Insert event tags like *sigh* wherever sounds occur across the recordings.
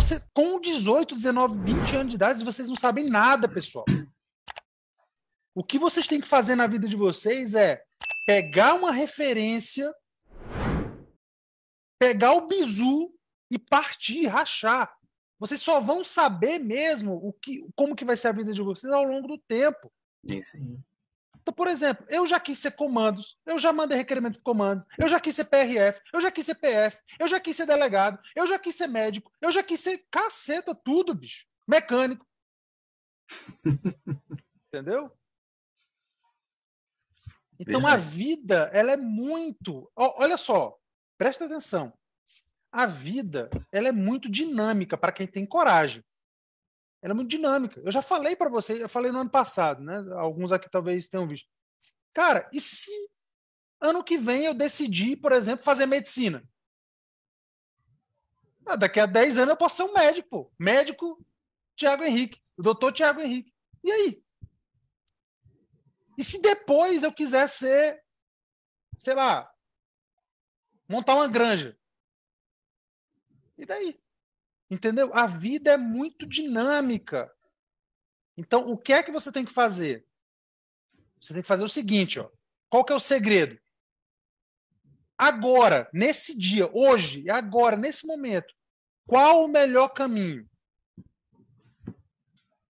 você, com 18, 19, 20 anos de idade, vocês não sabem nada, pessoal. O que vocês têm que fazer na vida de vocês é pegar uma referência, pegar o bizu e partir, rachar. Vocês só vão saber mesmo o que, como que vai ser a vida de vocês ao longo do tempo. Sim, sim. Então, por exemplo, eu já quis ser comandos, eu já mandei requerimento para comandos, eu já quis ser PRF, eu já quis ser PF, eu já quis ser delegado, eu já quis ser médico, eu já quis ser caceta, tudo, bicho. Mecânico. *laughs* Entendeu? Então a vida, ela é muito. Olha só, presta atenção. A vida, ela é muito dinâmica para quem tem coragem. Ela é muito dinâmica. Eu já falei para você, eu falei no ano passado, né? Alguns aqui talvez tenham visto. Cara, e se ano que vem eu decidir, por exemplo, fazer medicina? Ah, daqui a 10 anos eu posso ser um médico, pô. Médico Tiago Henrique, o doutor Tiago Henrique. E aí? E se depois eu quiser ser, sei lá, montar uma granja? E daí? Entendeu? A vida é muito dinâmica. Então, o que é que você tem que fazer? Você tem que fazer o seguinte, ó. Qual que é o segredo? Agora, nesse dia, hoje, agora, nesse momento, qual o melhor caminho?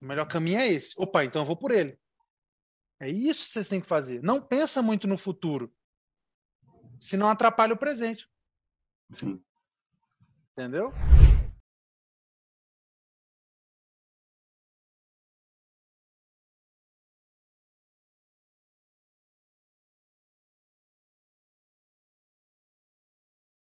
O melhor caminho é esse. Opa, então eu vou por ele. É isso que vocês têm que fazer. Não pensa muito no futuro. Senão atrapalha o presente. Sim. Entendeu?